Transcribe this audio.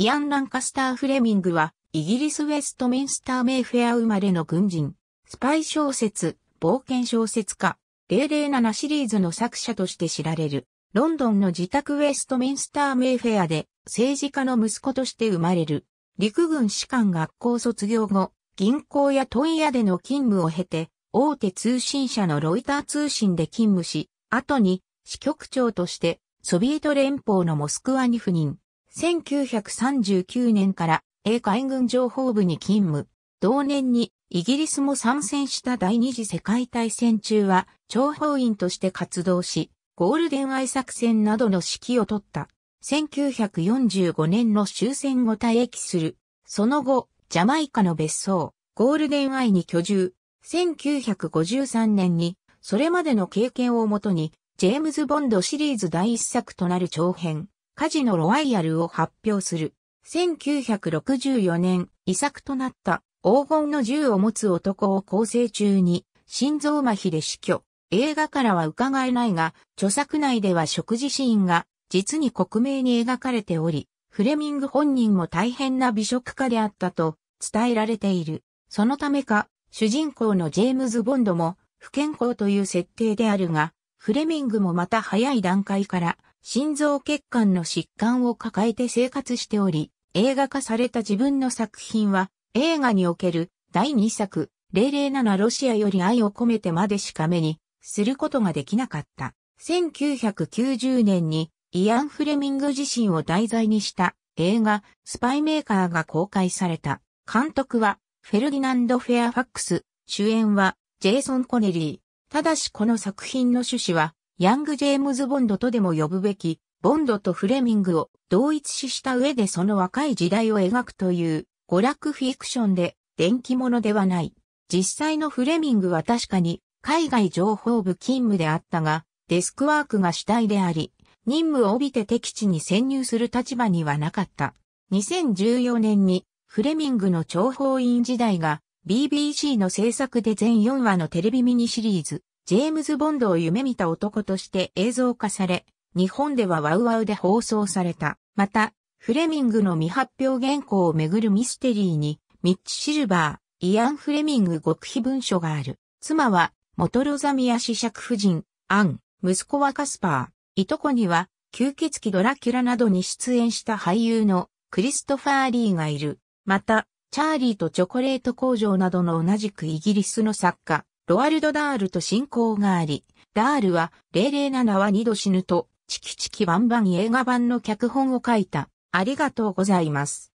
イアン・ランカスター・フレミングは、イギリス・ウェストミンスター・メイフェア生まれの軍人、スパイ小説、冒険小説家、007シリーズの作者として知られる、ロンドンの自宅ウェストミンスター・メイフェアで、政治家の息子として生まれる、陸軍士官学校卒業後、銀行や問屋での勤務を経て、大手通信社のロイター通信で勤務し、後に支局長としてソビエト連邦のモスクワに赴任。1939年から英海軍情報部に勤務。同年にイギリスも参戦した第二次世界大戦中は諜報員として活動し、ゴールデンアイ作戦などの指揮を取った。1945年の終戦後退役する。その後、ジャマイカの別荘、ゴールデンアイに居住。1953年に、それまでの経験をもとに、ジェームズ・ボンドシリーズ第一作となる長編、カジノロワイヤルを発表する。1964年、遺作となった黄金の銃を持つ男を構成中に心臓麻痺で死去。映画からは伺えないが、著作内では食事シーンが実に克明に描かれており、フレミング本人も大変な美食家であったと伝えられている。そのためか、主人公のジェームズ・ボンドも不健康という設定であるが、フレミングもまた早い段階から心臓血管の疾患を抱えて生活しており、映画化された自分の作品は、映画における第2作、007ロシアより愛を込めてまでしか目にすることができなかった。1990年にイアン・フレミング自身を題材にした映画スパイメーカーが公開された。監督はフェルディナンド・フェアファックス、主演はジェイソン・コネリー。ただしこの作品の趣旨はヤング・ジェームズ・ボンドとでも呼ぶべき、ボンドとフレミングを同一視した上でその若い時代を描くという娯楽フィクションで電気物ではない。実際のフレミングは確かに海外情報部勤務であったが、デスクワークが主体であり、任務を帯びて敵地に潜入する立場にはなかった。2014年にフレミングの諜報員時代が BBC の制作で全4話のテレビミニシリーズジェームズ・ボンドを夢見た男として映像化され、日本ではワウワウで放送された。また、フレミングの未発表原稿をめぐるミステリーに、ミッチ・シルバー、イアン・フレミング極秘文書がある。妻は、モトロザミアャク夫人、アン、息子はカスパー、いとこには、吸血鬼ドラキュラなどに出演した俳優のクリストファー・リーがいる。また、チャーリーとチョコレート工場などの同じくイギリスの作家、ロワルド・ダールと親交があり、ダールは007は二度死ぬと、チキチキバンバン映画版の脚本を書いた。ありがとうございます。